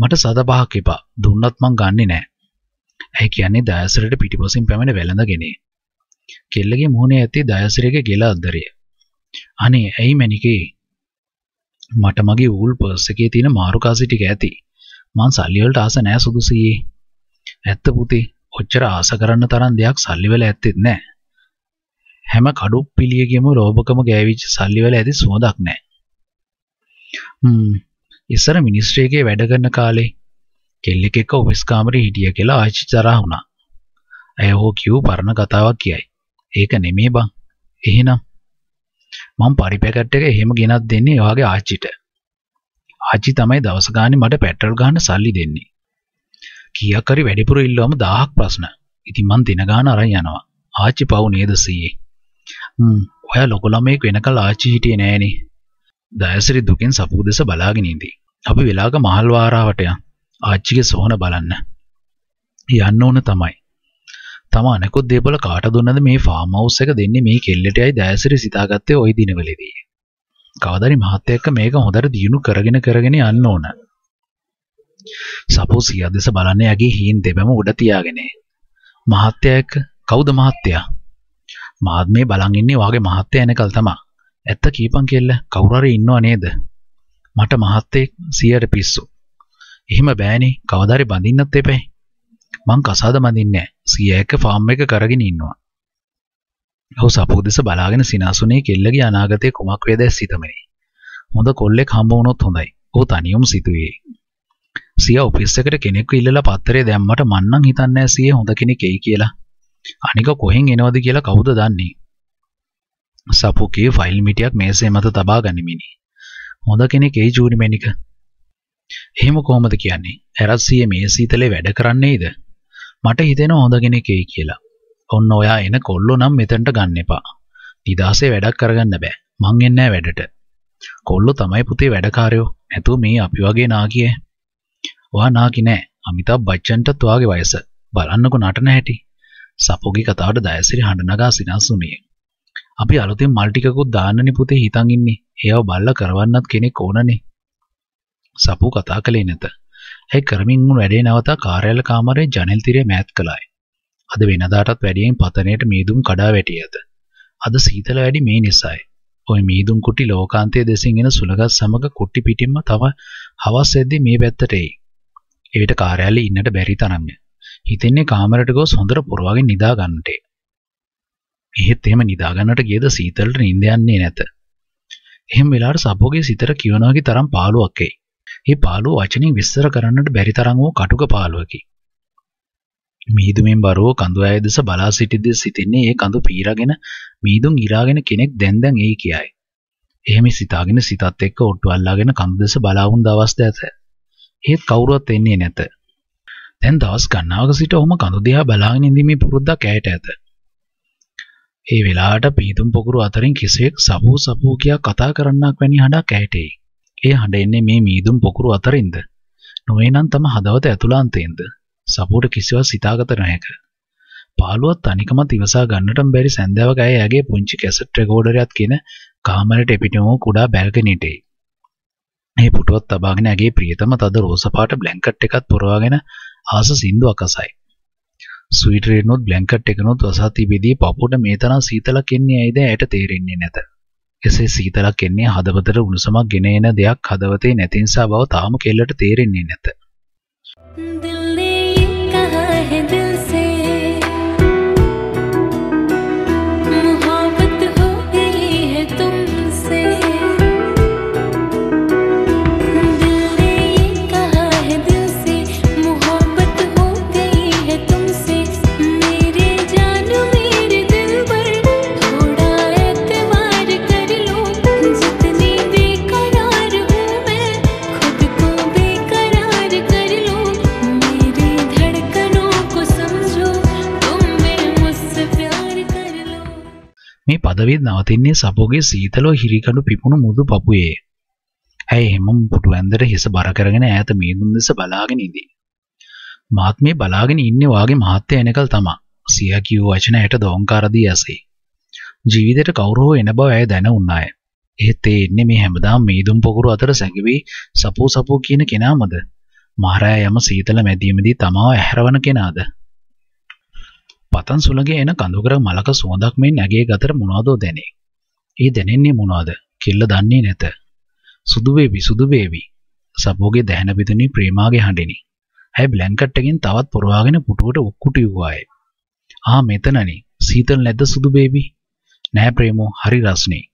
මට සද පහක් එපා. දුන්නත් මං ගන්නෙ නෑ. ඇයි කියන්නේ දයසරට පිටිපසින් පැමිණ වැළඳගෙනේ. කෙල්ලගේ මුහුණේ ඇත්තේ දයසරගේ ගෙල අද්දරය. අනේ ඇයි මැනිකේ? මට මගේ ඌල් පර්ස් එකේ තියෙන මාරුකාසි ටික ඇති. මං සල්ලි වලට ආස නෑ සුදුසියේ. ඇත්ත පුතේ, ඔච්චර ආස කරන්න තරම් දෙයක් සල්ලි වල ඇත්තෙත් නෑ. හැම කඩු පිළියගෙම රෝබකම ගෑවිච්ච සල්ලි වල ඇති සුවඳක් නෑ. හ්ම් ඉස්සර මිනිස්ට්‍රේගේ වැඩ කරන කාලේ කෙල්ලෙක් එක්ක ඔෆිස් කාමරේ හිටිය කියලා ආච්චි තරහ වුණා. ඇය හෝ කිව් පරණ කතාවක් කියයි. ඒක නෙමේ බං. එහෙනම් මම පරිපැකට් එක එහෙම ගෙනත් දෙන්නේ ඔයාගේ ආච්චිට. ආච්චි තමයි දවස ගානේ මට පෙට්‍රල් ගන්න සල්ලි දෙන්නේ. කීයක් හරි වැඩිපුර ඉල්ලුවම 1000ක් ප්‍රශ්න. ඉතින් මං දින ගාන අරන් යනවා. ආච්චි පව් නේද සීයේ? හ්ම් ඔයා ලොකු ළමෙක් වෙනකල් ආච්චි හිටියේ නෑනේ. දයසිරි දුකෙන් සපුව දෙස බලාගෙන ඉඳී. අපි වෙලාවක මහල් වාරාවට යන්. ආච්චිගේ සොහන බලන්න. යන්න ඕන තමයි. තම අනෙකුත් දේපල කාට දුන්නද මේ ෆාම් හවුස් එක දෙන්නේ මේ කෙල්ලටයි දයසිරි සිතාගත්තේ ওই දිනවලදී. කවදාරි මහත්තයා එක්ක මේක හොඳට දියුණු කරගෙන කරගෙන යන්න ඕන. සපෝ සියා දෙස බලන්නේ යගේ හීන් දෙබම උඩ තියාගෙන. මහත්තයා එක්ක කවුද මහත්තයා? මාත් මේ බලන් ඉන්නේ වාගේ මහත්තයා එනකල් තමයි. ඇත්ත කීපන් කෙල්ල කවුරුහරි ඉන්නව නේද? මට මහත්තයෙක් 100ට පිස්සු. එහෙම බෑනේ කවදාරි බඳින්නත් එපේ. මං කසාද බඳින්නේ නැහැ. 100ක ෆාම් එක කරගෙන ඉන්නවා. ඔහු සපෝදෙස බලාගෙන සිනාසුනේ කෙල්ලගේ අනාගතය කුමක් වේද සිතමිනි. හොඳ කොල්ලෙක් හම්බ වුණොත් හොඳයි. ඔහු තනියම සිතුවේ. සිය ඔෆිස් එකට කෙනෙක්ව ඉල්ලලා පත්තරේ දැම්මට මන්නම් හිතන්නේ සිය හොඳ කෙනෙක් එයි කියලා. අනික කොහෙන් එනවද කියලා කවුද දන්නේ? සපුකේ ෆයිල් මිටියක් මේසේ මත තබා ගනිමිනි. හොඳ කෙනෙක් ඒ ජූරිමැනික. එහෙම කොහොමද කියන්නේ? ඇරස්සියේ මේ සීතලේ වැඩ කරන්නේද? මට හිතෙනවා හොඳ කෙනෙක් ඒ කියලා. ඔන්න ඔයා එන කොල්ලෝ නම් මෙතනට ගන්න එපා. නිදාසේ වැඩක් කරගන්න බෑ. මං එන්නේ වැඩට. කොල්ලෝ තමයි පුතේ වැඩකාරයෝ. නැතුව මේ අපි වගේ නාකියේ. ඔයා නාකි නෑ. අමිතාබ් බච්චන්ටත් ඔයාගේ වයස. බලන්නකෝ නටන හැටි. සපෝගේ කතාවට දයසිරි හඬ නගා සිනහසුනේ. අපි අලුතෙන් මල්ටිකකුත් දාන්නනි පුතේ හිතන් ඉන්නේ. ඒව බල්ලා කරවන්නත් කෙනෙක් ඕනනේ. සපු කතා කළේ නැත. ඇයි කරමින් උන් වැඩේ නවතා කාර්යාල කාමරේ ජනෙල් තිරේ මෑත් කළායි. අද වෙනදාටත් වැඩියෙන් පතනයට මීදුම් කඩා වැටී ඇත. අද සීතල වැඩි මේ නිසායි. ওই මීදුම් කුටි ලෝකාන්තයේ දෙසින් එන සුලගත් සමග කුටි පිටින්ම තව හවස් ඇද්දි මේ පැත්තට එයි. එවිට කාර්යාලේ ඉන්නට බැරි තරම්ය. හිතෙන්නේ කාමරට ගොස් හොඳට පුරවගෙන නිදා ගන්නටේ. එහෙත් එහෙම නිදාගන්නට ගියද සීතලට නිින්ද යන්නේ නැත. එහෙම වෙලාවට සබෝගේ සිතට කියවනවාගේ තරම් පාළුවක් එයි. මේ පාළුව වචනින් විස්තර කරන්නට බැරි තරම් වූ කටුක පාළුවකි. මිහිදුමින් බරව කඳු ඇය දෙස බලා සිටිද්දී සිටින්නේ ඒ කඳු පීරාගෙන මිහිදුන් ඉරාගෙන කෙනෙක් දැන් දැන් එයි කියයි. එහෙම සිතාගෙන සිතත් එක්ක ඔට්ටු අල්ලාගෙන කඳු දෙස බලා වුණ දවස් දැත. ඒත් කවුරුවත් එන්නේ නැත. දැන් දවස් ගණනාවක සිට ඔහුම කඳු දිහා බලාගෙන ඉඳීමේ පුරුද්දක් ඇයට ඇත. ඒ වෙලාවට පීතුම් පොකුරු අතරින් කිසියෙක් සබූ සබූ කියා කතා කරන්නක් වැනි හඬක් ඇහිටෙයි. ඒ හඬ එන්නේ මේ මීදුම් පොකුරු අතරින්ද? නොවේනම් තම හදවත ඇතුළාන්තයෙන්ද? සබූට කිසිවක් සිතාගත නොහැක. පාළුවත් තනිකම තිවසා ගන්නටම බැරි සැන්දෑවක ඇය ඇගේ පුංචි කැසට් රෙකෝඩරයක් කියන කාමරයට එපිටම කුඩා බැල්කනියට එයි. ඒ පුටුවත් තබාගෙන ඇගේ ප්‍රියතම තද රෝස පාට බ්ලැන්කට් එකක් පුරවාගෙන ආස සින්දුවක් අසයි. සුවිටරේනොත් බ්ලැංකට් එකනොත් වසාතිබෙදී පපුට මේ තරම් සීතලක් එන්නේ ඇයිද ඇයට තේරෙන්නේ නැත. එසේ සීතලක් එන්නේ හදවතට උණුසමක් ගෙන එන දෙයක් හදවතේ නැති නිසා බව තාම කෙල්ලට තේරෙන්නේ නැත. දිල්ලි පදවිය නවතින්නේ සපෝගේ සීතලෝ හිරිකඩු පිපුණු මුදු පපුයේ. ඇය හෙමම් පුටු ඇන්දර හිස බර කරගෙන ඈත මීදුන් දෙස බලාගෙන ඉදී. මාත් මේ බලාගෙන ඉන්නේ වාගේ මහත්ය එනකල් තමා. සියා කියූ වචන ඇයට දෝංකාර දී ඇසේ. ජීවිතේට කවුරු හෝ එන බව ඇය දැන උන්නාය. එහෙත් ඒ එන්නේ මේ හැමදාම මීදුම් පොකුරු අතර සැඟවි සපෝ සපෝ කියන කෙනාමද? මහරෑ යම සීතල මැදීමේදී තමාව ඇහැරවන කෙනාද? පතන් සුළගේ එන කඳුකර මලක සුවඳක් මෙන් ඇගේ ගතට මොනවාදෝ දැනේ. ඒ දැනෙන්නේ මොනවාද? කෙල්ල දන්නේ නැත. සුදු වේවි සුදු වේවි. සබෝගේ දැහැන පිදුණි ප්‍රේමාගේ හඬිනි. ඇය බ්ලැන්කට් එකෙන් තවත් පොරවාගෙන පුටුවට උක්කුටි වූවාය. ආ මෙතනනේ. සීතල නැද්ද සුදු බේබි? නෑ ප්‍රේමෝ, හරි රස්නේ.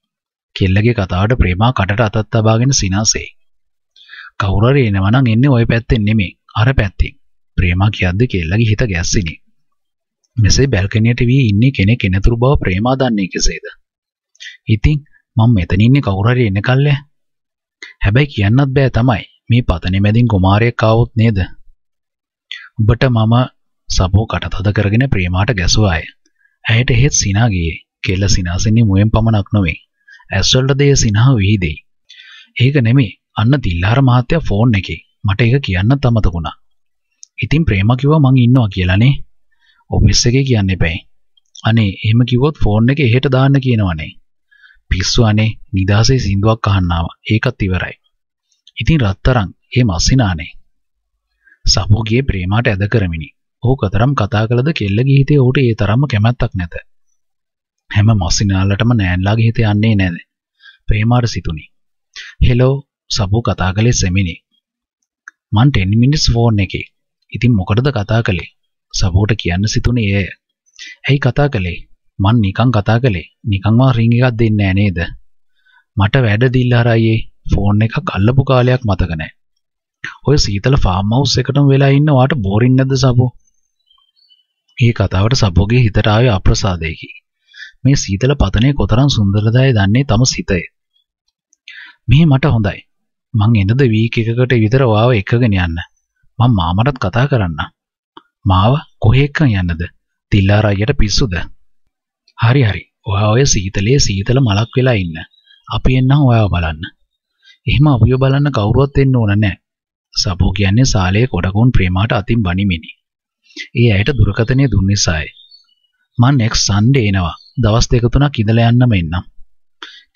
කෙල්ලගේ කතාවට ප්‍රේමා කටට අතත් තබාගෙන සිනාසේ. කවුරු හරි එනවා නම් එන්නේ ওই පැත්තෙන් නෙමෙයි, අර පැත්තෙන්. ප්‍රේමා කියද්දි කෙල්ලගේ හිත ගැස්සිනේ. මෙසේ බැල්කනියට වී ඉන්නේ කෙනෙක් එනතුරු බව ප්‍රේමා දන්නේ කෙසේද? ඉතින් මම මෙතන ඉන්නේ කවුරු හරි එනකල්ලේ. හැබැයි කියන්නත් බෑ තමයි. මේ පතනේ මැදින් කුමාරයෙක් ආවොත් නේද? ඔබට මම සබෝ කටතද කරගෙන ප්‍රේමාට ගැසුවා අය. ඇයට හෙත් සිනා ගියේ. කෙල්ල සිනාසෙන්නේ මුවෙන් පමණක් නොවේ. ඇස්වලට දේ සිනා වීදෙයි. ඒක නෙමෙයි. අන්න තිල්ලාර මහත්තයා ෆෝන් එකේ. මට ඒක කියන්න තමතකුණා. ඉතින් ප්‍රේමා කිව්වා මං ඉන්නවා කියලානේ. ඔෆිස් එකේ කියන්න එපැයි. අනේ එහෙම කිව්වොත් ෆෝන් එක එහෙට දාන්න කියනවනේ. පිස්සු අනේ නිදාසේ සින්දුවක් අහන්නවා. ඒකත් ඉවරයි. ඉතින් රත්තරන් ඒ මස්සිනානේ. සපුගේ ප්‍රේමාට ඇද කරමිනි. ඔහු කතරම් කතා කළද කෙල්ලගේ හිතේ ඔහුට ඒ තරම්ම කැමැත්තක් නැත. හැම මස්සිනාලටම නෑන්ලාගේ හිත යන්නේ නැද? ප්‍රේමාට සිතුනි. හෙලෝ සබු කතා කළේ සෙමිනි. මන් 10 minutes phone එකේ. ඉතින් මොකටද කතා කළේ? සබෝට කියන්න සිතුනේ එය. ඇයි කතා කළේ? මං නිකන් කතා කළේ. නිකන්ම රින් එකක් දෙන්නේ නේද? මට වැඩ දීලා හරයේ ෆෝන් එකක් අල්ලපු කාලයක් මතක නැහැ. ඔය සීතල ෆාම් හවුස් එකටම වෙලා ඉන්න වාට බෝරින් නැද්ද සබෝ? මේ කතාවට සබෝගේ හිතට ආවේ අප්‍රසාදයකි. මේ සීතල පතනේ කොතරම් සුන්දරදායි දන්නේ තම සිතය. මේ මට හොඳයි. මං එනද වීක් එකකට විතර ඔයාව එකගෙන යන්න. මං මාමටත් කතා කරන්නම්. මාව කොහේකන් යන්නද? තිල්ලාරායියට පිස්සුද? හරි හරි. ඔයා ඔය සීතලේ සීතල මලක් වෙලා ඉන්න. අපි එන්නම් ඔයාව බලන්න. එහෙම අපිව බලන්න කවුරුවත් එන්න ඕන නැහැ. සබෝ කියන්නේ සාලේ කොඩගුන් ප්‍රේමාට අතින් බණිමිනි. ඒ ඇයට දුරකථනය දුන් නිසායි. මං next Sunday එනවා. දවස් දෙක තුනක් ඉඳලා යන්නම එන්නම්.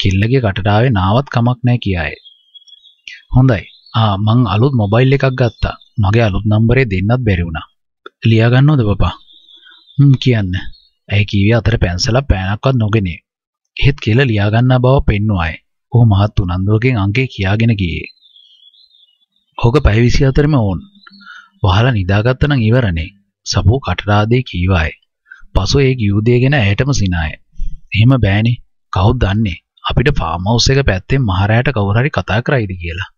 කිල්ලගේ කටට ආවේ නාවත් කමක් නැහැ කියායේ. හොඳයි. ආ මං අලුත් මොබයිල් එකක් ගත්තා. මගේ අලුත් නම්බරේ දෙන්නත් බැරි වුණා. ලියාගන්න ඕද පපා හ්ම් කියන්න ඇයි කීවේ අතර පැන්සලක් පෑනක්වත් නොගෙනේ එහෙත් කියලා ලියාගන්නා බව පෙන්වුවායි ඔහු මහත් උනන්දුවකින් අංකේ කියාගෙන ගියේ ඕක පැය 24ම ඕන් වහලා නිදාගත්ත නම් ඉවරනේ සපෝ කටරාදේ කීවායි පසු ඒ ගියුදේ ගැන ඇයටම සිනාය එහෙම බෑනේ කවුද දන්නේ අපිට ෆාම් හවුස් එක පැත්තෙන් මහරයට කවුරු හරි කතා කරයිද කියලා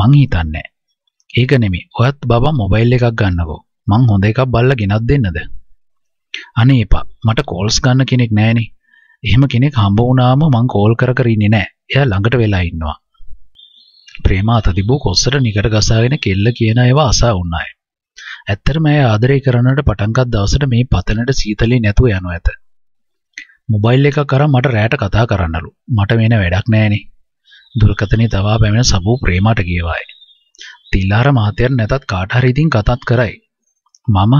මං හිතන්නේ ඒක නෙමෙයි ඔයත් බබා මොබයිල් එකක් ගන්නකෝ මං හොඳ එකක් බල්ල ගෙනත් දෙන්නද අනේ එපා මට කෝල්ස් ගන්න කෙනෙක් නෑනේ එහෙම කෙනෙක් හම්බ වුණාම මං කෝල් කර කර ඉන්නේ නෑ එයා ළඟට වෙලා ඉන්නවා ප්‍රේමා අත තිබූ කොස්සට නිකට ගසාගෙන කෙල්ල කියන ඒවා අසා වුණාය ඇත්තටම ඇය ආදරය කරන්නට පටන්ගත් දවසට මේ පතනට සීතලේ නැතුව යනු ඇත මොබයිල් එකක් අරන් මට රැයට කතා කරන්නලු මට වෙන වැඩක් නෑනේ දුරකතනේ තවා පැමිණ සබූ ප්‍රේමට ගියවායි. තිල්ලාර මාතයර නැතත් කාට හරි ඉතින් කතාත් කරයි. මම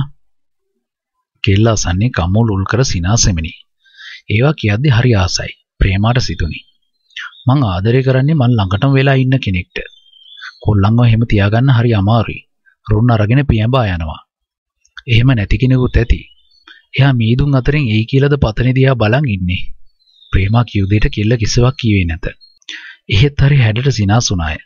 කෙල්ල අසන්නේ කමුල් උල් කර සිනාසෙමිනි. ඒවා කියද්දි හරි ආසයි. ප්‍රේමාට සිතුනි. මං ආදරය කරන්නේ මන් ළඟටම වෙලා ඉන්න කෙනෙක්ට. කොල්ලන්ව එහෙම තියාගන්න හරි අමාරුයි. රුන් අරගෙන පියඹා යනවා. එහෙම නැති කෙනෙකුත් ඇති. එයා මීදුන් අතරින් එයි කියලාද පතන දිහා බලන් ඉන්නේ. ප්‍රේමා කිව් දෙයට කෙල්ල කිසිවක් කීවේ නැත. එහෙත් හරි හැඩට සිනාසුණාය.